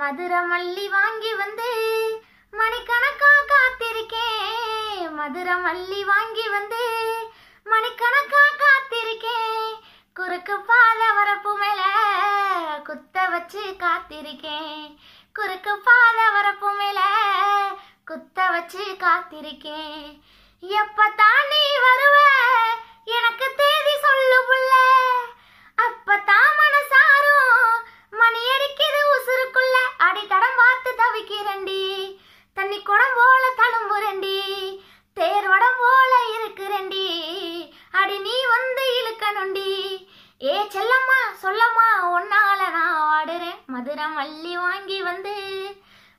மதுரை மல்லி வாங்கி வந்து மணிக்கணக்கா காத்திருக்கேன் மதுரை மல்லி வாங்கி வந்து மணிக்கணக்கா காத்திருக்கேன் குறுக்கு பால வரப்பு மேல குத்த வச்சு காத்திருக்கேன் குறுக்கு பால வரப்பு மேல குத்த வச்சு காத்திருக்கேன் எப்ப தாண்டி வருவ எனக்கு தேதி சொல்லம்மா உன்னால நான் ஆடுறேன் மதுரை மல்லி வாங்கி வந்து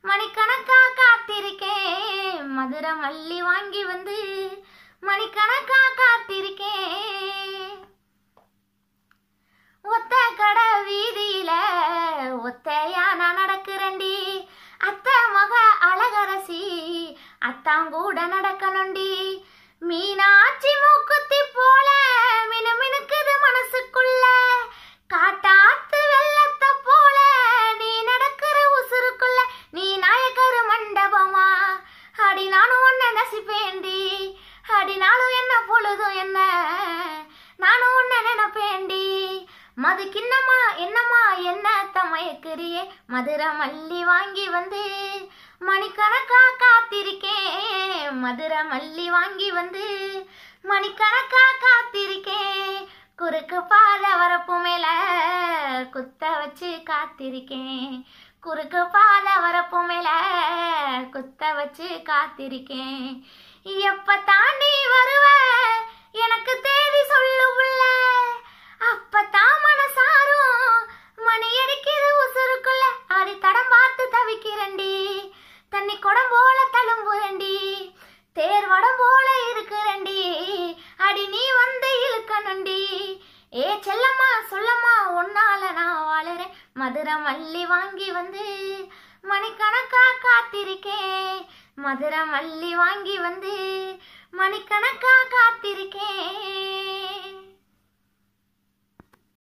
மணிக்கணக்கா காத்திருக்கேன் மதுரை மல்லி வாங்கி வந்து மணிக்கணக்கா காத்திருக்கேன் ஒத்த கட வீதியில ஒத்தையா நான் நடக்கிறேன்டி அத்தை மக அழகரசி அத்தாங்கூட நடக்கணுண்டி மீனாட்சி மூக்குத்தி மதுக்கின்னம்மா என்னம்மா என்ன தமயக்கிறியே மதுரை மல்லி வாங்கி வந்து மணிக்கணக்கா காத்திருக்கேன் மதுரை மல்லி வாங்கி வந்து மணிக்கணக்கா காத்திருக்கேன் குறுக்கு பால வரப்பு மேல குத்த வச்சு காத்திருக்கேன் குறுக்கு பால வரப்பு மேல குத்த வச்சு காத்திருக்கேன் எப்பத்தான் தண்ணி குடம் போல தழும்புரண்டி தேர் வடம் போல இருக்குறண்டி அடி நீ வந்து இழுக்கணுண்டி ஏ செல்லம்மா சொல்லம்மா உன்னால நான் வாழறேன் மதுரை மல்லி வாங்கி வந்து மணிக்கணக்கா காத்திருக்கேன் மதுரை மல்லி வாங்கி வந்து மணிக்கணக்கா காத்திருக்கேன்